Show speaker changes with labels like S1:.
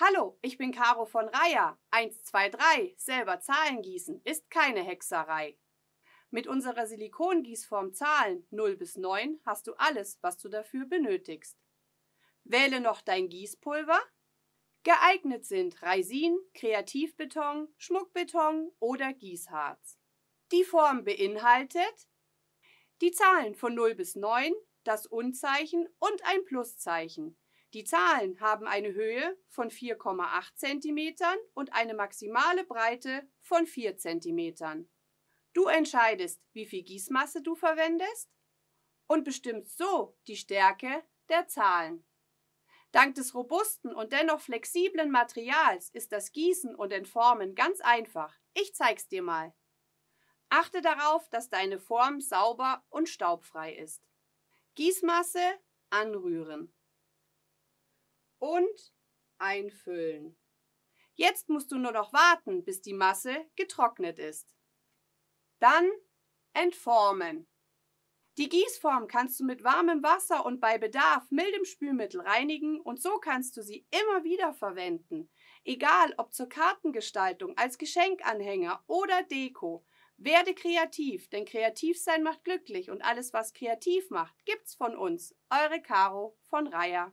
S1: Hallo, ich bin Caro von Raya. 123, selber Zahlen gießen, ist keine Hexerei. Mit unserer Silikongießform Zahlen 0 bis 9 hast du alles, was du dafür benötigst. Wähle noch dein Gießpulver. Geeignet sind Reisin, Kreativbeton, Schmuckbeton oder Gießharz. Die Form beinhaltet die Zahlen von 0 bis 9, das Unzeichen und ein Pluszeichen. Die Zahlen haben eine Höhe von 4,8 cm und eine maximale Breite von 4 cm. Du entscheidest, wie viel Gießmasse du verwendest und bestimmst so die Stärke der Zahlen. Dank des robusten und dennoch flexiblen Materials ist das Gießen und Entformen ganz einfach. Ich zeig's dir mal. Achte darauf, dass deine Form sauber und staubfrei ist. Gießmasse anrühren und einfüllen. Jetzt musst du nur noch warten, bis die Masse getrocknet ist. Dann entformen. Die Gießform kannst du mit warmem Wasser und bei Bedarf mildem Spülmittel reinigen und so kannst du sie immer wieder verwenden. Egal ob zur Kartengestaltung, als Geschenkanhänger oder Deko. Werde kreativ, denn kreativ sein macht glücklich und alles, was kreativ macht, gibt's von uns. Eure Caro von Reier.